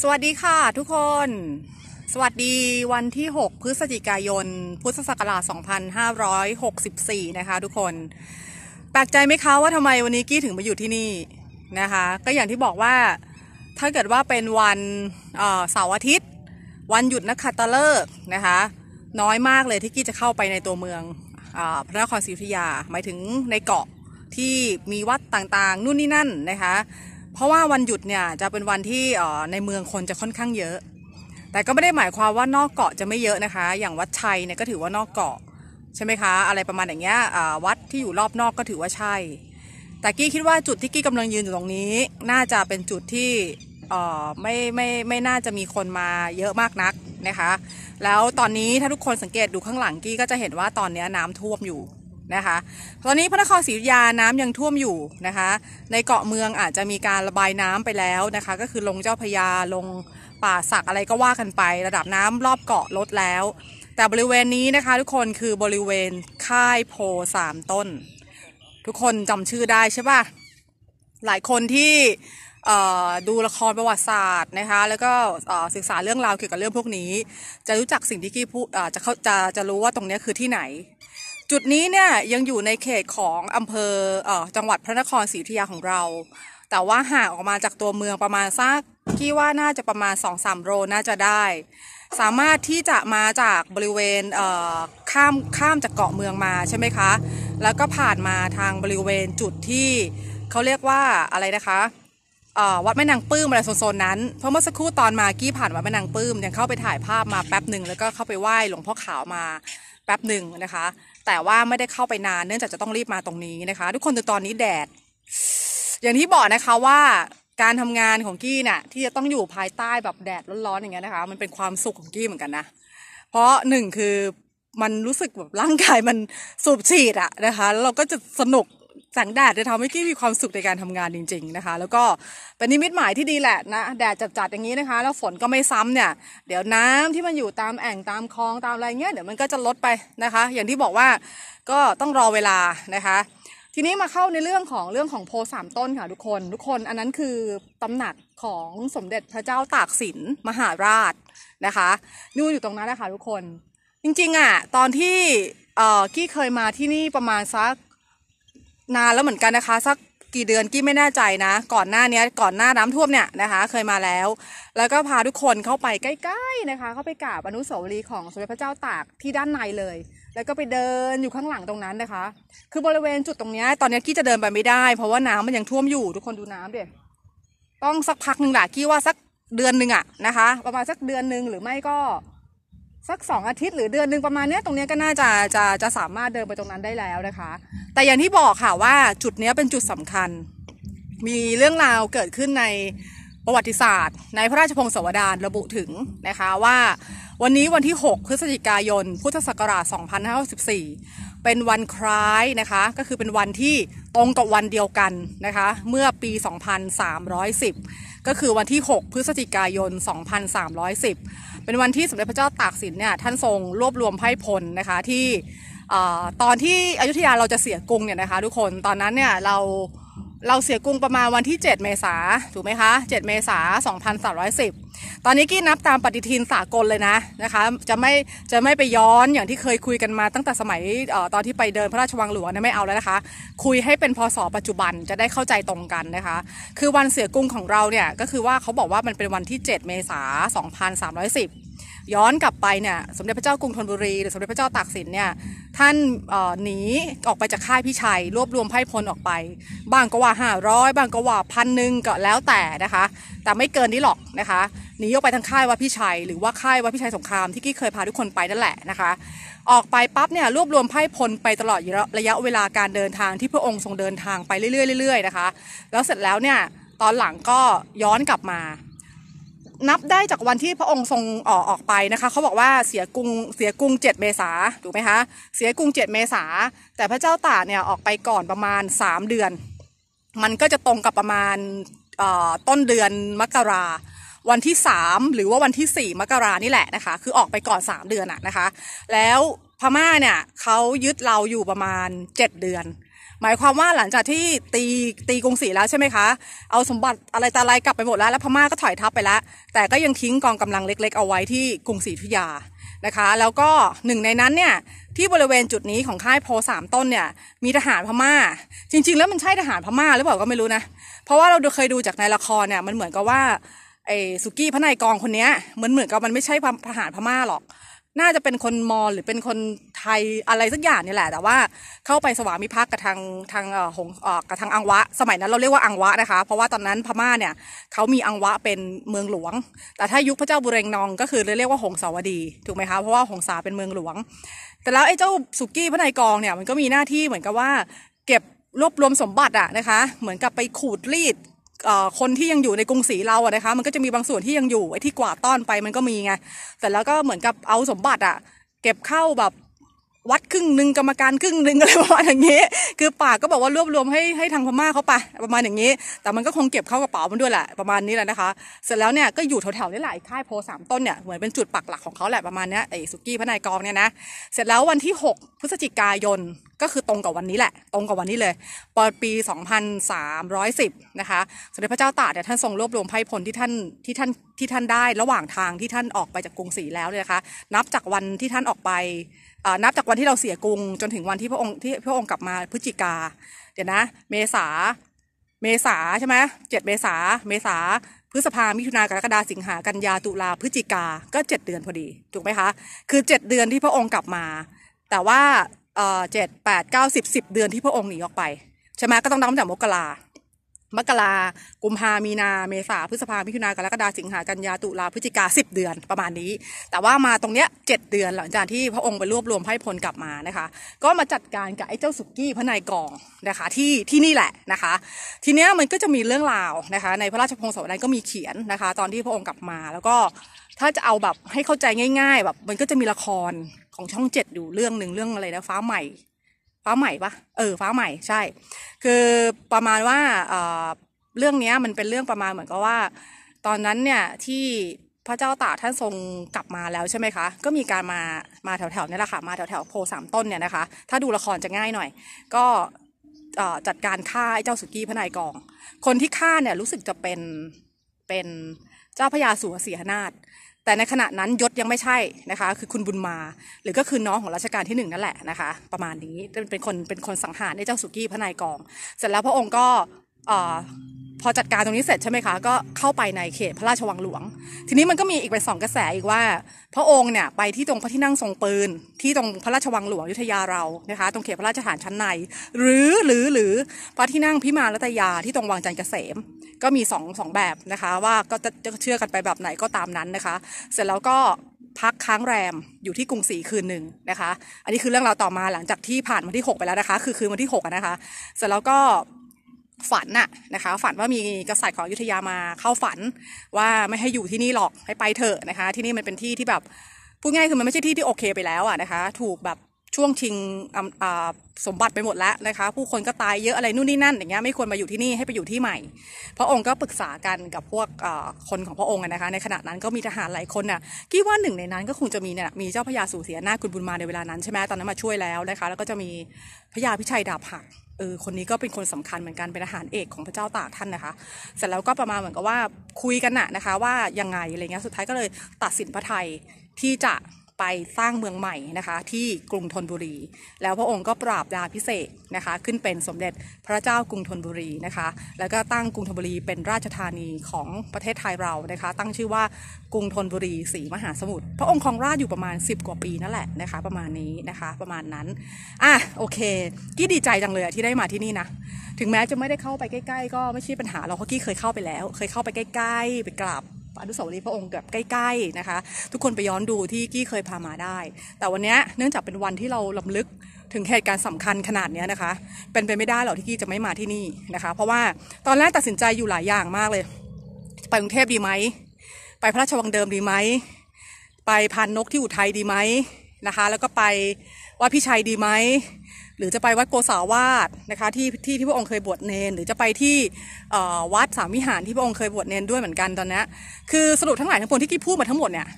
สวัสดีค่ะ ทุกคน สวัสดีวันที่ 6 พฤศจิกายนพุทธศักราช2564นะคะ ทุกคน แปลกใจไหมคะว่าทำไมวันนี้กี้ถึงมาอยู่ที่นี่นะคะ ก็อย่างที่บอกว่าถ้าเกิดว่าเป็นวันเสาร์อาทิตย์วันหยุดนักขัตฤกษ์นะคะน้อยมากเลยที่กี้จะเข้าไปในตัวเมืองอพระนครศรีอยุธยา หมายถึงในเกาะที่มีวัดต่างๆนู่นนี่นั่นนะคะเพราะว่าวันหยุดเนี่ยจะเป็นวันที่ในเมืองคนจะค่อนข้างเยอะ แต่ก็ไม่ได้หมายความว่านอกเกาะจะไม่เยอะนะคะ อย่างวัดชัยเนี่ยก็ถือว่านอกเกาะใช่ไหมคะ อะไรประมาณอย่างเงี้ยวัดที่อยู่รอบนอกก็ถือว่าใช่ แต่กี้คิดว่าจุดที่กี้กำลังยืนอยู่ตรงนี้น่าจะเป็นจุดที่ไม่ไม่ไม่น่าจะมีคนมาเยอะมากนักนะคะ แล้วตอนนี้ถ้าทุกคนสังเกตดูข้างหลังกี้ก็จะเห็นว่าตอนนี้น้ำท่วมอยู่นะคะตอนนี้พระนครศรีอยุธยาน้ำยังท่วมอยู่นะคะในเกาะเมืองอาจจะมีการระบายน้ำไปแล้วนะคะก็คือลงเจ้าพยาลงป่าสักอะไรก็ว่ากันไป ระดับน้ำรอบเกาะลดแล้ว แต่บริเวณนี้นะคะทุกคนคือบริเวณค่ายโพสามต้น ทุกคนจำชื่อได้ใช่ปะหลายคนที่ดูละครประวัติศาสตร์นะคะแล้วก็ศึกษาเรื่องราวเกี่ยวกับเรื่องพวกนี้ จะรู้จักสิ่งที่กี้พูดจะเขาจะจะรู้ว่าตรงนี้คือที่ไหนจุดนี้เนี่ยยังอยู่ในเขตของอำเภอเอ่อจังหวัดพระนครศรีอยุธยาของเรา แต่ว่าห่างออกมาจากตัวเมืองประมาณสักที่ว่าน่าจะประมาณ2มโลน่าจะได้ สามารถที่จะมาจากบริเวณเอ่อข้ามข้ามจากเกาะเมืองมาใช่ไหมคะแล้วก็ผ่านมาทางบริเวณจุดที่เขาเรียกว่าอะไรนะคะวัดแม่นางปื้มอะไรโซนนั้นเพราะเมื่อสักครู่ตอนมากี้ผ่านวัดแม่นางปื้มยังเข้าไปถ่ายภาพมาแป๊บหนึ่งแล้วก็เข้าไปไหว้หลวงพ่อขาวมาแป๊บหนึ่งนะคะแต่ว่าไม่ได้เข้าไปนานเนื่องจากจะต้องรีบมาตรงนี้นะคะ ทุกคนตอนนี้แดด อย่างที่บอกนะคะว่าการทำงานของกี้เนี่ยที่จะต้องอยู่ภายใต้แบบแดดร้อนๆอย่างเงี้ยนะคะมันเป็นความสุขของกี้เหมือนกันนะ เพราะหนึ่งคือมันรู้สึกแบบร่างกายมันสูบฉีดอะนะคะแล้วเราก็จะสนุกแสงแดดจะทำให้กี้มีความสุขในการทำงานจริงๆนะคะแล้วก็เป็นนิมิตหมายที่ดีแหละนะแดดจัดๆอย่างนี้นะคะแล้วฝนก็ไม่ซ้ำเนี่ยเดี๋ยวน้ำที่มันอยู่ตามแอ่งตามคลองตามอะไรเงี้ยเดี๋ยวมันก็จะลดไปนะคะ อย่างที่บอกว่าก็ต้องรอเวลานะคะ ทีนี้มาเข้าในเรื่องของเรื่องของโพสามต้นค่ะทุกคน ทุกคนอันนั้นคือตำหนักของสมเด็จพระเจ้าตากสิน มหาราชนะคะ นู่นอยู่ตรงนั้นนะคะทุกคนจริงๆอ่ะตอนที่เออกี้เคยมาที่นี่ประมาณสักนานแล้วเหมือนกันนะคะ สักกี่เดือนกี้ไม่แน่ใจนะก่อนหน้านี้ก่อนหน้าน้ำท่วมเนี่ยนะคะ เคยมาแล้ว แล้วก็พาทุกคนเข้าไปใกล้ๆนะคะ เข้าไปกราบอนุสาวรีย์ของสมเด็จพระเจ้าตากที่ด้านในเลย แล้วก็ไปเดินอยู่ข้างหลังตรงนั้นนะคะ คือบริเวณจุดตรงนี้ตอนนี้กี้จะเดินไปไม่ได้ เพราะว่าน้ำมันยังท่วมอยู่ ทุกคนดูน้ำเด็ต้องสักพักหนึ่งแหละกี้ว่าสักเดือนหนึ่งอะนะคะประมาณสักเดือนหนึ่งหรือไม่ก็สักสองอาทิตย์หรือเดือนหนึ่งประมาณเนี้ยตรงนี้ก็น่าจะจะจะสามารถเดินไปตรงนั้นได้แล้วนะคะ แต่อย่างที่บอกค่ะว่าจุดนี้เป็นจุดสำคัญมีเรื่องราวเกิดขึ้นในประวัติศาสตร์ ในพระราชพงศาวดารระบุถึงนะคะว่าวันนี้วันที่ 6 พฤศจิกายนพุทธศักราช2514เป็นวันคล้ายนะคะก็คือเป็นวันที่ตรงกับวันเดียวกันนะคะเมื่อปี 2310 ก็คือวันที่ 6 พฤศจิกายน 2310เป็นวันที่สมเด็จพระเจ้าตากสินเนี่ยท่านทรงรวบรวมไพ่พลนะคะที่ตอนที่อยุธยาเราจะเสียกรุงเนี่ยนะคะทุกคนตอนนั้นเนี่ยเราเราเสียกรุงประมาณวันที่ 7 เมษาถูกไหมคะ 7 เมษา2310ตอนนี้กี้นับตามปฏิทินสากลเลยนะนะคะ จะไม่จะไม่ไปย้อนอย่างที่เคยคุยกันมาตั้งแต่สมัยออตอนที่ไปเดินพระราชวังหลวงนะไม่เอาแล้วนะคะ คุยให้เป็นพศ ปัจจุบันจะได้เข้าใจตรงกันนะคะ คือวันเสือกุ้งของเราเนี่ย ก็คือว่าเขาบอกว่ามันเป็นวันที่ 7 เมษายน2310 ย้อนกลับไปเนี่ย สมเด็จพระเจ้ากรุงธนบุรี หรือสมเด็จพระเจ้าตากสินเนี่ยท่านหนีออกไปจากค่ายพิชัยรวบรวมไพ่พลออกไปบางก็ว่า 500 บ้างก็ว่าพันหนึ่งก็แล้วแต่นะคะ แต่ไม่เกินนี้หรอกนะคะหนีออกไปทางค่ายวัดพิชัยหรือว่าค่ายวัดพิชัยสงครามที่กี้เคยพาทุกคนไปนั่นแหละนะคะออกไปปั๊บเนี่ยรวบรวมไพ่พลไปตลอดระยะเวลาการเดินทางที่พระองค์ทรงเดินทางไปเรื่อยๆนะคะแล้วเสร็จแล้วเนี่ยตอนหลังก็ย้อนกลับมา นับได้จากวันที่พระองค์ทรงออกออกไปนะคะเขาบอกว่าเสียกรุงเสียกรุงเจดเมษาถูกไหมคะเสียกรุงเจ็ดเมษาแต่พระเจ้าตากเนี่ยออกไปก่อนประมาณ 3 เดือน มันก็จะตรงกับประมาณต้นเดือนมกราวันที่3หรือว่าวันที่4มกรานี่แหละนะคะคือออกไปก่อน3เดือนอะนะคะ แล้วพม่าเนี่ยเขายึดเราอยู่ประมาณ7เดือน หมายความว่าหลังจากที่ตีตีกรุงศรีแล้วใช่ไหมคะเอาสมบัติอะไรต่อะไรกลับไปหมดแล้วแล้วพม่าก็ถอยทัพไปแล้ว แต่ก็ยังทิ้งกองกำลังเล็ก ๆเอาไว้ที่กรุงศรีธุยานะคะ แล้วก็หนึ่งในนั้นเนี่ยที่บริเวณจุดนี้ของค่ายโพสามต้นเนี่ยมีทหารพม่า จริง ๆ แล้วมันใช่ทหารพม่าหรือเปล่าก็ไม่รู้นะ เพราะว่าเราเคยดูจากในละครเนี่ยมันเหมือนกับว่าไอ้สุกี้พระนายกองคนเนี้ยเหมือนเหมือนกับมันไม่ใช่ทหารพม่าหรอก น่าจะเป็นคนมอหรือเป็นคนไทยอะไรสักอย่างนี่แหละ แต่ว่าเข้าไปสวามิภักดิ์กับทางทางหงกับทางอังวะ สมัยนั้นเราเรียกว่าอังวะนะคะ เพราะว่าตอนนั้นพม่าเนี่ยเขามีอังวะเป็นเมืองหลวง แต่ถ้ายุคพระเจ้าบุเรงนองก็คือเรียกว่าหงสาวดี ถูกไหมคะเพราะว่าหงสาเป็นเมืองหลวง แต่แล้วไอ้เจ้าสุกี้พระนายกองเนี่ยมันก็มีหน้าที่เหมือนกับว่า เก็บรวบรวมสมบัติอะนะคะ เหมือนกับไปขูดรีดคนที่ยังอยู่ในกรุงศรีเราอะนะคะ มันก็จะมีบางส่วนที่ยังอยู่ไอ้ที่กวาดต้อนไปมันก็มีไงแต่แล้วก็เหมือนกับเอาสมบัติอะเก็บเข้าแบบวัดครึ่งหนึ่งกรรมการครึ่งหนึ่งอะไรประมาณอย่างนี้ คือป่าก็บอกว่ารวบรวมให้ให้ทางพม่าเขาไปประมาณอย่างนี้ แต่มันก็คงเก็บเข้ากระเป๋ามันด้วยแหละประมาณนี้แหละนะคะเสร็จแล้วเนี่ยก็อยู่แถวๆนี่แหละค่ายโพสามต้นเนี่ยเหมือนเป็นจุดปักหลักของเขาแหละประมาณนี้ไอ้สุกี้พระนายกองเนี่ยนะเสร็จแล้ววันที่ 6พฤศจิกายนก็คือตรงกับวันนี้แหละ ตรงกับวันนี้เลยปอปี 2310 นะคะสมเด็จพระเจ้าตากเนี่ยท่านทรงรวบรวมไพ่ผลที่ท่านที่ท่านที่ท่านได้ระหว่างทางที่ท่านออกไปจากกรุงศรีแล้วเลยนะคะนับจากวันที่ท่านออกไปนับจากวันที่เราเสียกรุงจนถึงวันที่พระองค์ที่พระองค์กลับมาพฤศจิกา เดี๋ยวนะ เมษา เมษาใช่ไหมเจ็ดเมษา เมษา พฤษภามิถุนากรกฎาสิงหากันยาตุลาพฤศจิกา ก็เจ็ดเดือนพอดีถูกไหมคะคือเจ็ดเดือนที่พระองค์กลับมา แต่ว่าเอ่อเจ็ดแปดเก้าสิบสิบเดือนที่พระองค์หนีออกไป ใช่ไหมก็ต้องนับจากมกรามกรากุมภามีนาเมษาพฤษภามิถุนากรกฎาสิงหากันยาตุลาพฤศจิกาสิบเดือนประมาณนี้ แต่ว่ามาตรงเนี้ยเจ็ดเดือนหลังจากที่พระองค์ไปรวบรวมไพ่พลกลับมานะคะ ก็มาจัดการกับไอ้เจ้าสุกี้พระนายกองนะคะ ที่ที่นี่แหละนะคะ ทีเนี้ยมันก็จะมีเรื่องราวนะคะ ในพระราชพงศาวดารก็มีเขียนนะคะ ตอนที่พระองค์กลับมาแล้วก็ถ้าจะเอาแบบให้เข้าใจง่าย ๆ แบบ มันก็จะมีละครของช่องเจ็ดอยู่เรื่องหนึ่งเรื่องอะไรนะฟ้าใหม่ ฟ้าใหม่ปะเออฟ้าใหม่ใช่ คือประมาณว่าเออเรื่องนี้มันเป็นเรื่องประมาณเหมือนกับว่า ตอนนั้นเนี่ยที่พระเจ้าตาท่านทรงกลับมาแล้วใช่ไหมคะ ก็มีการมามาแถวๆนี่แหละค่ะมาแถวๆโพสามต้นเนี่ยนะคะ ถ้าดูละครจะง่ายหน่อยก็จัดการฆ่าไอ้เจ้าสุกี้พระนายกอง คนที่ฆ่าเนี่ยรู้สึกจะเป็นเป็นเจ้าพญาสุวสีนาฏแต่ในขณะนั้นยศยังไม่ใช่นะคะคือคุณบุญมา หรือก็คือน้องของรัชกาลที่หนึ่งนั่นแหละนะคะประมาณนี้เป็นคนเป็นคนสังหารในเจ้าสุกี้พระนายกอง เสร็จแล้วพระองค์ก็พอจัดการตรงนี้เสร็จใช่ไหมคะ ก็เข้าไปในเขตพระราชวังหลวง ทีนี้มันก็มีอีกเป็นสองกระแสอีกว่า พระองค์เนี่ยไปที่ตรงพระที่นั่งทรงปืนที่ตรงพระราชวังหลวงยุทธยาเรานะคะ ตรงเขตพระราชฐานชั้นในหรือหรือหรือพระที่นั่งพิมารัตยาที่ตรงวังจันทร์เกษม ก็มีสองสองแบบนะคะ ว่าก็จะเชื่อกันไปแบบไหนก็ตามนั้นนะคะ เสร็จแล้วก็พักค้างแรมอยู่ที่กรุงศรีคืนหนึ่งนะคะ อันนี้คือเรื่องราวต่อมาหลังจากที่ผ่านวันที่6ไปแล้วนะคะ คือคืนวันที่6นะคะ เสร็จแล้วก็ฝันน่ะนะคะฝันว่ามีกษัตริย์ของอยุธยามาเข้าฝันว่าไม่ให้อยู่ที่นี่หรอกให้ไปเถอะนะคะ ที่นี่มันเป็นที่ที่แบบพูดง่ายคือมันไม่ใช่ที่ที่โอเคไปแล้วอ่ะนะคะถูกแบบช่วงชิงสมบัติไปหมดแล้วนะคะผู้คนก็ตายเยอะอะไรนู่นนี่นั่น อย่างเงี้ยไม่ควรมาอยู่ที่นี่ให้ไปอยู่ที่ใหม่ พระองค์ก็ปรึกษากันกับพวกคนของพระองค์นะคะในขณะนั้นก็มีทหารหลายคนน่ะคีดว่าหนึ่งในนั้นก็คงจะมีเนี่ยมีเจ้าพญาสูเสียหน้าคุณบุญมาในเวลานั้นใช่ไหมตอนนั้นมาช่วยแล้วนะคะแล้วก็จะมีพญาพิชัยดาบหักออคนนี้ก็เป็นคนสำคัญเหมือนกันเป็นอาหารเอกของพระเจ้าตากท่านนะคะ เสร็จแล้วก็ประมาณเหมือนกับว่าคุยกันนะนะคะว่ายังไงอะไรเงี้ยสุดท้ายก็เลยตัดสินพระไทยที่จะไปสร้างเมืองใหม่นะคะที่กรุงธนบุรี แล้วพระองค์ก็ปราบดาพิเศษนะคะขึ้นเป็นสมเด็จพระเจ้ากรุงธนบุรีนะคะ แล้วก็ตั้งกรุงธนบุรีเป็นราชธานีของประเทศไทยเรานะคะ ตั้งชื่อว่ากรุงธนบุรี สีมหาสมุทร พระองค์ครองราชอยู่ประมาณ 10กว่าปีนั่นแหละนะคะประมาณนี้นะคะประมาณนั้นอ่ะโอเคกี้ดีใจจังเลยที่ได้มาที่นี่นะถึงแม้จะไม่ได้เข้าไปใกล้ๆ ก็ไม่ใช่ปัญหาเราเพราะกี้เคยเข้าไปแล้ว เคยเข้าไปใกล้ ๆ ไปกราบอนุสาวรีย์พระองค์แบบใกล้ๆนะคะ ทุกคนไปย้อนดูที่กี้เคยพามาได้ แต่วันนี้เนื่องจากเป็นวันที่เราลำลึกถึงเหตุการณ์สำคัญขนาดนี้นะคะ เป็นไปไม่ได้หรอกที่กี้จะไม่มาที่นี่นะคะ เพราะว่าตอนแรกตัดสินใจอยู่หลายอย่างมากเลย ไปกรุงเทพดีไหมไปพระราชวังเดิมดีไหมไปพานนกที่อุทัยดีไหมนะคะ แล้วก็ไปวัดพิชัยดีไหมรือจะไปวัดโกสาวาสนะคะที่ที่ที่พระองค์เคยบวชเนน หรือจะไปที่วัดสามวิหารที่พระองค์เคยบวชเนนด้วยเหมือนกันตอนนี้คือสรุปทั้งหลายทั้งปวงที่กี้พูดมาทั้งหมดเนี่ย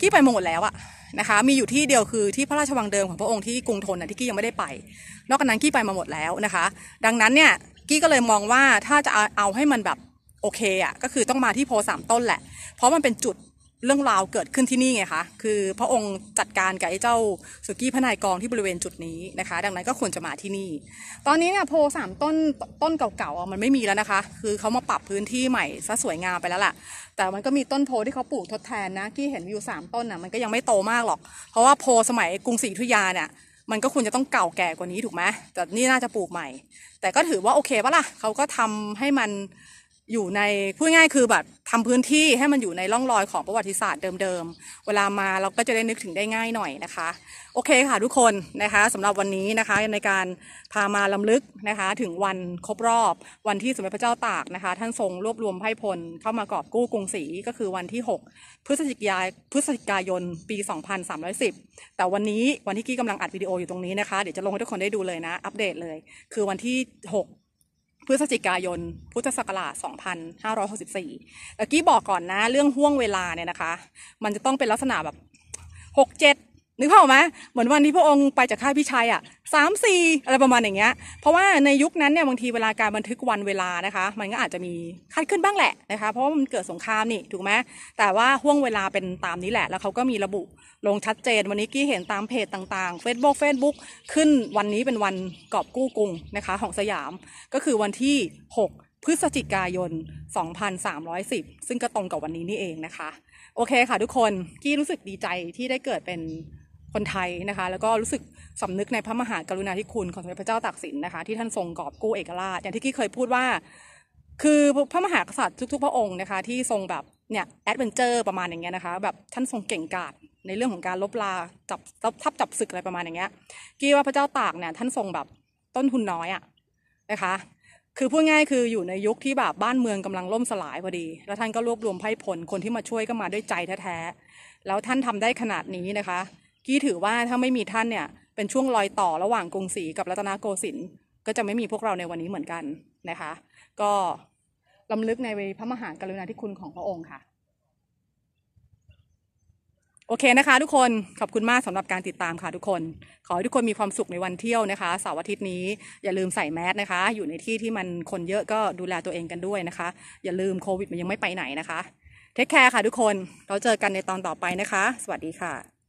กี้ไปมาหมดแล้วอะนะคะมีอยู่ที่เดียวคือที่พระราชวังเดิมของพระองค์ที่กรุงธนนะที่กี้ยังไม่ได้ไปนอกจากนั้นกี้ไปมาหมดแล้วนะคะ ดังนั้นเนี่ยกี้ก็เลยมองว่าถ้าจะเอาให้มันแบบโอเคอะก็คือต้องมาที่โพสามต้นแหละ เพราะมันเป็นจุดเรื่องราวเกิดขึ้นที่นี่ไงคะ คือพระองค์จัดการกับไอ้เจ้าสุกี้พนายกองที่บริเวณจุดนี้นะคะ ดังนั้นก็ควรจะมาที่นี่ ตอนนี้เนี่ยโพสามต้นต้นเก่าๆมันไม่มีแล้วนะคะ คือเขามาปรับพื้นที่ใหม่ซะสวยงามไปแล้วล่ะ แต่มันก็มีต้นโพที่เขาปลูกทดแทนนะ ที่เห็นอยู่สามต้นน่ะมันก็ยังไม่โตมากหรอก เพราะว่าโพสมัยกรุงศรีธุยาเนี่ยมันก็ควรจะต้องเก่าแก่กว่านี้ถูกไหม แต่นี่น่าจะปลูกใหม่ แต่ก็ถือว่าโอเคปะล่ะเขาก็ทำให้มันอยู่ในพูดง่ายคือแบบทำพื้นที่ให้มันอยู่ในร่องรอยของประวัติศาสตร์เดิมๆ เวลามาเราก็จะได้นึกถึงได้ง่ายหน่อยนะคะ โอเคค่ะทุกคนนะคะสำหรับวันนี้นะคะในการพามาลำลึกนะคะ ถึงวันครบรอบ วันที่สมเด็จพระเจ้าตากนะคะท่านทรงรวบรวมไพ่พลเข้ามากอบกู้กรุงศรี ก็คือวันที่ 6 พฤศจิกายพฤศจิกายนปี 2310 แต่วันนี้วันที่กี้กำลังอัดวิดีโออยู่ตรงนี้นะคะเดี๋ยวจะลงให้ทุกคนได้ดูเลยนะอัปเดตเลย คือวันที่ 6พฤศจิกายน พุทธศักราช 2564 ตะกี้บอกก่อนนะเรื่องห่วงเวลาเนี่ยนะคะมันจะต้องเป็นลักษณะแบบ 6 7นึกภาพออกไหม เหมือนวันที่พระองค์ไปจากค่ายพิชัยอ่ะสามสี่อะไรประมาณอย่างเงี้ย เพราะว่าในยุคนั้นเนี่ยบางทีเวลาการบันทึกวันเวลานะคะ มันก็อาจจะมีคาดขึ้นบ้างแหละนะคะ เพราะว่ามันเกิดสงครามนี่ ถูกไหม แต่ว่าห่วงเวลาเป็นตามนี้แหละ แล้วเขาก็มีระบุลงชัดเจนวันนี้กี้เห็นตามเพจต่างๆ Facebook Facebook ขึ้นวันนี้เป็นวันกอบกู้กรุงนะคะ ของสยาม ก็คือวันที่6พฤศจิกายน2310ซึ่งก็ตรงกับวันนี้นี่เองนะคะ โอเคค่ะ ทุกคน กี้รู้สึกดีใจที่ได้เกิดเป็นคนไทยนะคะ แล้วก็รู้สึกสำนึกในพระมหากรุณาธิคุณของสมเด็จพระเจ้าตากสินนะคะ ที่ท่านทรงกอบกู้เอกราชอย่างที่กี้เคยพูดว่า คือพระมหากษัตริย์ทุก ๆ พระองค์นะคะ ที่ทรงแบบเนี่ยแอดเวนเจอร์ประมาณอย่างเงี้ยนะคะ แบบท่านทรงเก่งกาจในเรื่องของการลบลาจับทับจับศึกอะไรประมาณอย่างเงี้ย กี้ว่าพระเจ้าตากเนี่ยท่านทรงแบบต้นทุนน้อยอะนะคะ คือพูดง่ายคืออยู่ในยุคที่แบบบ้านเมืองกำลังล่มสลายพอดี แล้วท่านก็รวบรวมไพ่ผลคนที่มาช่วยก็มาด้วยใจแท้ๆแล้วท่านทำได้ขนาดนี้นะคะกี้ถือว่าถ้าไม่มีท่านเนี่ยเป็นช่วงรอยต่อระหว่างกรุงศรีกับรัตนโกสินทร์ก็จะไม่มีพวกเราในวันนี้เหมือนกันนะคะ ก็ลำลึกในพระมหากรุณาธิคุณของพระองค์ค่ะ โอเคนะคะ ทุกคนขอบคุณมากสำหรับการติดตามค่ะทุกคน ขอให้ทุกคนมีความสุขในวันเที่ยวนะคะเสาร์อาทิตย์นี้ อย่าลืมใส่แมสนะคะ อยู่ในที่ที่มันคนเยอะก็ดูแลตัวเองกันด้วยนะคะ อย่าลืมโควิดมันยังไม่ไปไหนนะคะ เทคแคร์ค่ะทุกคนเราเจอกันในตอนต่อไปนะคะ สวัสดีค่ะ